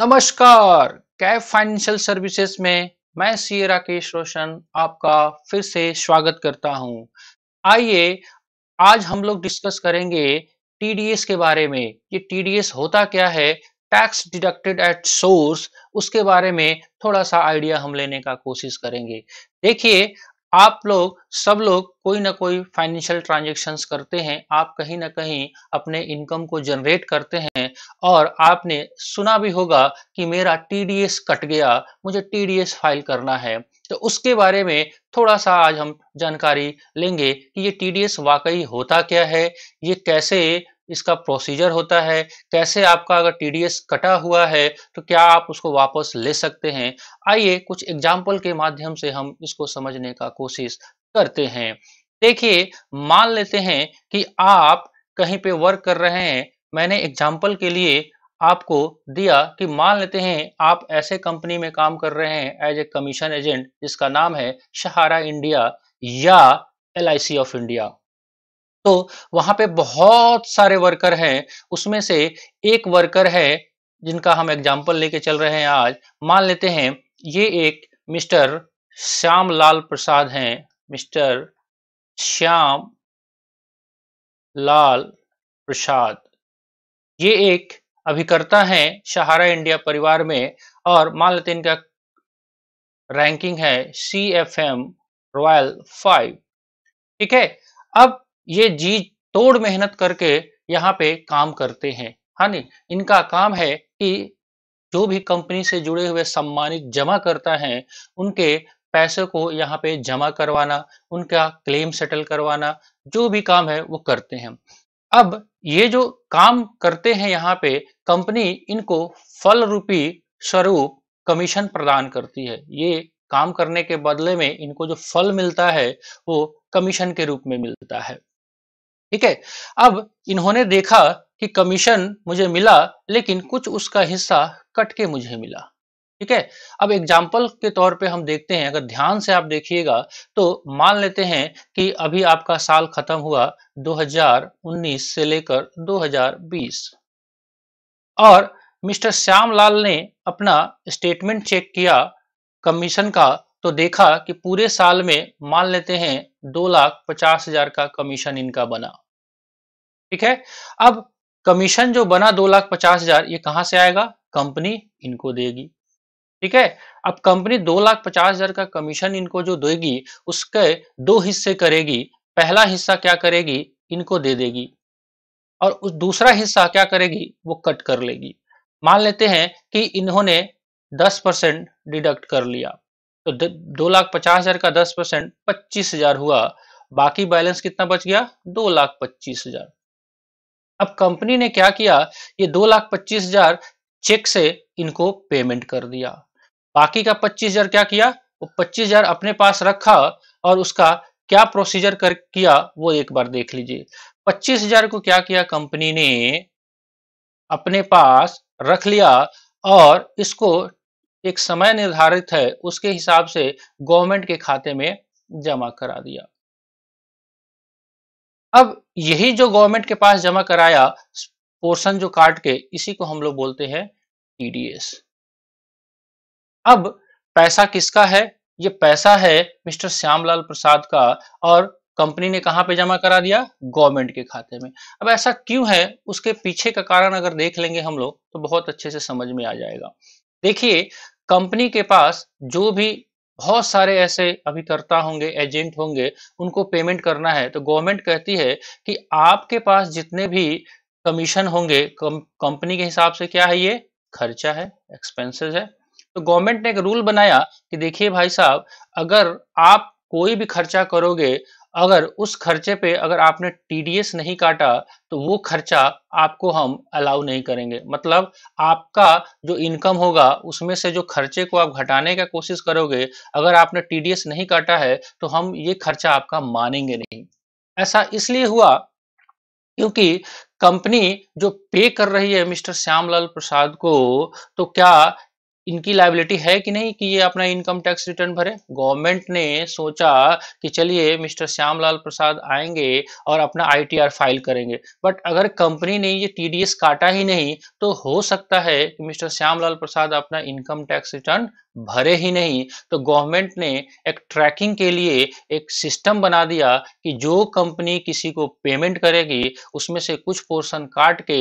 नमस्कार Kaif financial services में मैं सी राकेश रोशन आपका फिर से स्वागत करता हूं आइए आज हम लोग डिस्कस करेंगे टीडीएस के बारे में ये टीडीएस होता क्या है टैक्स डिडक्टेड एट सोर्स उसके बारे में थोड़ा सा आइडिया हम लेने का कोशिश करेंगे देखिए आप लोग सब लोग कोई ना कोई फाइनेंशियल ट्रांजेक्शन करते हैं आप कहीं ना कहीं अपने इनकम को जनरेट करते हैं और आपने सुना भी होगा कि मेरा टीडीएस कट गया मुझे टीडीएस फाइल करना है तो उसके बारे में थोड़ा सा आज हम जानकारी लेंगे कि ये टीडीएस वाकई होता क्या है ये कैसे इसका प्रोसीजर होता है कैसे आपका अगर टी कटा हुआ है तो क्या आप उसको वापस ले सकते हैं आइए कुछ एग्जाम्पल के माध्यम से हम इसको समझने का कोशिश करते हैं देखिए मान लेते हैं कि आप कहीं पे वर्क कर रहे हैं मैंने एग्जाम्पल के लिए आपको दिया कि मान लेते हैं आप ऐसे कंपनी में काम कर रहे हैं एज ए कमीशन एजेंट जिसका नाम है सहारा इंडिया या एल ऑफ इंडिया तो वहां पे बहुत सारे वर्कर हैं उसमें से एक वर्कर है जिनका हम एग्जाम्पल लेके चल रहे हैं आज मान लेते हैं ये एक मिस्टर श्याम लाल प्रसाद हैं मिस्टर श्याम लाल प्रसाद ये एक अभिकर्ता है सहारा इंडिया परिवार में और मान लेते हैं इनका रैंकिंग है C F M royal five ठीक है अब ये जी तोड़ मेहनत करके यहाँ पे काम करते हैं हाँ नहीं इनका काम है कि जो भी कंपनी से जुड़े हुए सम्मानित जमा करता है उनके पैसे को यहाँ पे जमा करवाना उनका क्लेम सेटल करवाना जो भी काम है वो करते हैं अब ये जो काम करते हैं यहाँ पे कंपनी इनको फल रूपी स्वरूप कमीशन प्रदान करती है ये काम करने के बदले में इनको जो फल मिलता है वो कमीशन के रूप में मिलता है ठीक है अब इन्होंने देखा कि कमीशन मुझे मिला लेकिन कुछ उसका हिस्सा कट के मुझे मिला ठीक है अब एग्जाम्पल के तौर पे हम देखते हैं अगर ध्यान से आप देखिएगा तो मान लेते हैं कि अभी आपका साल खत्म हुआ 2019 से लेकर 2020 और मिस्टर श्यामलाल ने अपना स्टेटमेंट चेक किया कमीशन का तो देखा कि पूरे साल में मान लेते हैं दो लाख पचास हजार का कमीशन इनका बना ठीक है अब कमीशन जो बना दो लाख पचास हजार ये कहां से आएगा कंपनी इनको देगी ठीक है अब कंपनी दो लाख पचास हजार का कमीशन इनको जो देगी उसके दो हिस्से करेगी पहला हिस्सा क्या करेगी इनको दे देगी और उस दूसरा हिस्सा क्या करेगी वो कट कर लेगी मान लेते हैं कि इन्होंने दस परसेंट डिडक्ट कर लिया तो दो लाख पचास हजार का दस परसेंट पच्चीस हजार हुआ बाकी बैलेंस कितना बच गया दो लाख पच्चीस हजार अब कंपनी ने क्या किया ये दो लाख पच्चीस हजार चेक से इनको पेमेंट कर दिया बाकी का पच्चीस हजार क्या किया वो पच्चीस हजार अपने पास रखा और उसका क्या प्रोसीजर कर किया वो एक बार देख लीजिए पच्चीस हजार को क्या किया कंपनी ने अपने पास रख लिया और इसको एक समय निर्धारित है उसके हिसाब से गवर्नमेंट के खाते में जमा करा दिया अब यही जो गवर्नमेंट के पास जमा कराया पोर्शन जो काट के इसी को हम लोग बोलते हैं टीडीएस अब पैसा किसका है ये पैसा है मिस्टर श्यामलाल प्रसाद का और कंपनी ने कहां पे जमा करा दिया गवर्नमेंट के खाते में अब ऐसा क्यों है उसके पीछे का कारण अगर देख लेंगे हम लोग तो बहुत अच्छे से समझ में आ जाएगा देखिए कंपनी के पास जो भी बहुत सारे ऐसे अभिकर्ता होंगे एजेंट होंगे उनको पेमेंट करना है तो गवर्नमेंट कहती है कि आपके पास जितने भी कमीशन होंगे कंपनी के हिसाब से क्या है ये खर्चा है एक्सपेंसेस है तो गवर्नमेंट ने एक रूल बनाया कि देखिए भाई साहब अगर आप कोई भी खर्चा करोगे अगर उस खर्चे पे अगर आपने टीडीएस नहीं काटा तो वो खर्चा आपको हम अलाउ नहीं करेंगे मतलब आपका जो इनकम होगा उसमें से जो खर्चे को आप घटाने का कोशिश करोगे अगर आपने टीडीएस नहीं काटा है तो हम ये खर्चा आपका मानेंगे नहीं ऐसा इसलिए हुआ क्योंकि कंपनी जो पे कर रही है मिस्टर श्यामलाल प्रसाद को तो क्या इनकी लाइबिलिटी है कि नहीं कि ये अपना इनकम टैक्स रिटर्न भरे गवर्नमेंट ने सोचा कि चलिए मिस्टर श्यामलाल प्रसाद आएंगे और अपना आईटीआर फाइल करेंगे बट अगर कंपनी ने ये टीडीएस काटा ही नहीं तो हो सकता है कि मिस्टर श्यामलाल प्रसाद अपना इनकम टैक्स रिटर्न भरे ही नहीं तो गवर्नमेंट ने एक ट्रैकिंग के लिए एक सिस्टम बना दिया कि जो कंपनी किसी को पेमेंट करेगी उसमें से कुछ पोर्शन काट के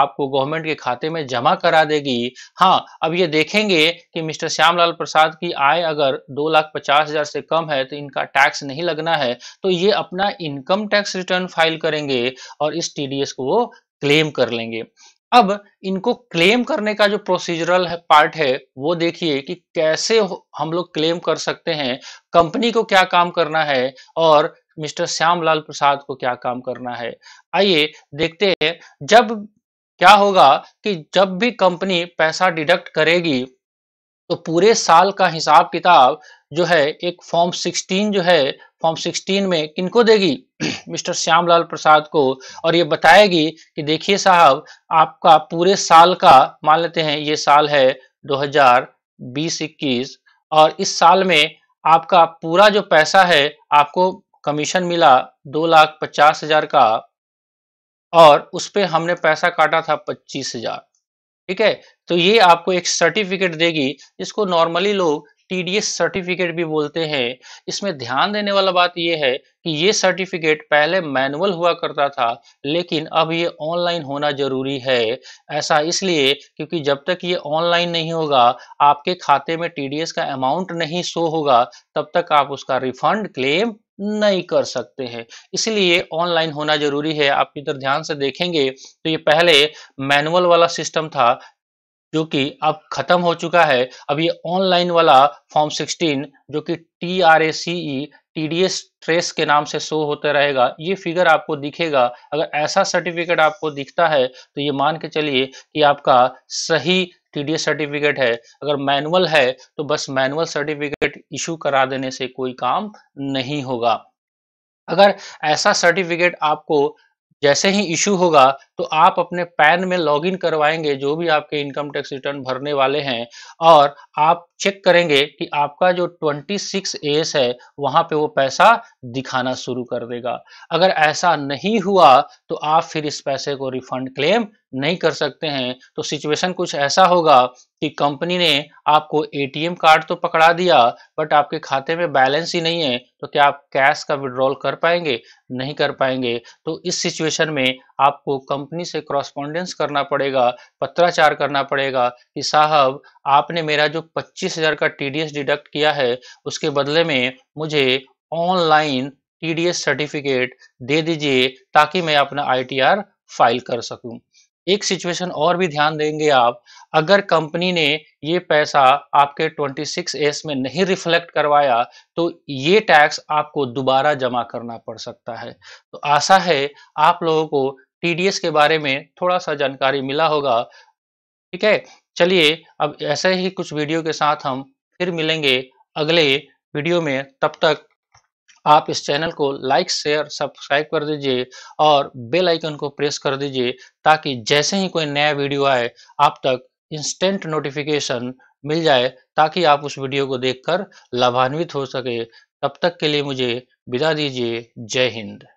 आपको गवर्नमेंट के खाते में जमा करा देगी हाँ अब ये देखेंगे कि मिस्टर श्यामलाल प्रसाद की आय अगर दो लाख पचास हजार से कम है तो इनका टैक्स नहीं लगना है तो ये अपना इनकम टैक्स रिटर्न फाइल करेंगे और इस टीडीएस को वो क्लेम कर लेंगे अब इनको क्लेम करने का जो प्रोसीजरल है पार्ट है वो देखिए कि कैसे हम लोग क्लेम कर सकते हैं कंपनी को क्या काम करना है और मिस्टर श्यामलाल प्रसाद को क्या काम करना है आइए देखते हैं जब क्या होगा कि जब भी कंपनी पैसा डिडक्ट करेगी तो पूरे साल का हिसाब किताब जो है एक फॉर्म 16 जो है फॉर्म 16 में किनको देगी मिस्टर श्यामलाल प्रसाद को और ये बताएगी कि देखिए साहब आपका पूरे साल का मान लेते हैं ये साल है 2020-21 और इस साल में आपका पूरा जो पैसा है आपको कमीशन मिला दो लाख पचास हजार का और उस पर हमने पैसा काटा था पच्चीस हजार ठीक है तो ये आपको एक सर्टिफिकेट देगी जिसको नॉर्मली लोग टीडीएस सर्टिफिकेट भी बोलते हैं इसमें ध्यान देने वाला बात यह है कि ये सर्टिफिकेट पहले मैनुअल हुआ करता था लेकिन अब ये ऑनलाइन होना जरूरी है ऐसा इसलिए क्योंकि जब तक ये ऑनलाइन नहीं होगा आपके खाते में टीडीएस का अमाउंट नहीं शो होगा तब तक आप उसका रिफंड क्लेम नहीं कर सकते हैं इसलिए ऑनलाइन होना जरूरी है आप इधर ध्यान से देखेंगे तो ये पहले मैनुअल वाला सिस्टम था जो कि अब खत्म हो चुका है अब ये ऑनलाइन वाला फॉर्म 16 जो कि T R A C E T D S trace के नाम से शो होता रहेगा ये फिगर आपको दिखेगा अगर ऐसा सर्टिफिकेट आपको दिखता है तो ये मान के चलिए कि आपका सही टीडीएस सर्टिफिकेट है अगर मैनुअल है तो बस मैनुअल सर्टिफिकेट इशू करा देने से कोई काम नहीं होगा अगर ऐसा सर्टिफिकेट आपको जैसे ही इशू होगा तो आप अपने पैन में लॉगिन करवाएंगे जो भी आपके इनकम टैक्स रिटर्न भरने वाले हैं और आप चेक करेंगे कि आपका जो 26 एस है वहां पे वो पैसा दिखाना शुरू कर देगा अगर ऐसा नहीं हुआ तो आप फिर इस पैसे को रिफंड क्लेम नहीं कर सकते हैं तो सिचुएशन कुछ ऐसा होगा कि कंपनी ने आपको एटीएम कार्ड तो पकड़ा दिया बट आपके खाते में बैलेंस ही नहीं है तो क्या आप कैश का विड्रॉल कर पाएंगे नहीं कर पाएंगे तो इस सिचुएशन में आपको कंपनी कंपनी से क्रॉस्पॉन्डेंस करना पड़ेगा पत्राचार करना पड़ेगा कि साहब आपने मेरा जो 25,000 का टी डिडक्ट किया है उसके बदले में मुझे ऑनलाइन टी सर्टिफिकेट दे दीजिए ताकि मैं अपना आई फाइल कर सकूँ एक सिचुएशन और भी ध्यान देंगे आप अगर कंपनी ने ये पैसा आपके 26 एस में नहीं रिफ्लेक्ट करवाया तो ये टैक्स आपको दोबारा जमा करना पड़ सकता है तो आशा है आप लोगों को टीडीएस के बारे में थोड़ा सा जानकारी मिला होगा ठीक है चलिए अब ऐसे ही कुछ वीडियो के साथ हम फिर मिलेंगे अगले वीडियो में तब तक आप इस चैनल को लाइक शेयर सब्सक्राइब कर दीजिए और बेल आइकन को प्रेस कर दीजिए ताकि जैसे ही कोई नया वीडियो आए आप तक इंस्टेंट नोटिफिकेशन मिल जाए ताकि आप उस वीडियो को देखकर लाभान्वित हो सके तब तक के लिए मुझे विदा दीजिए जय हिंद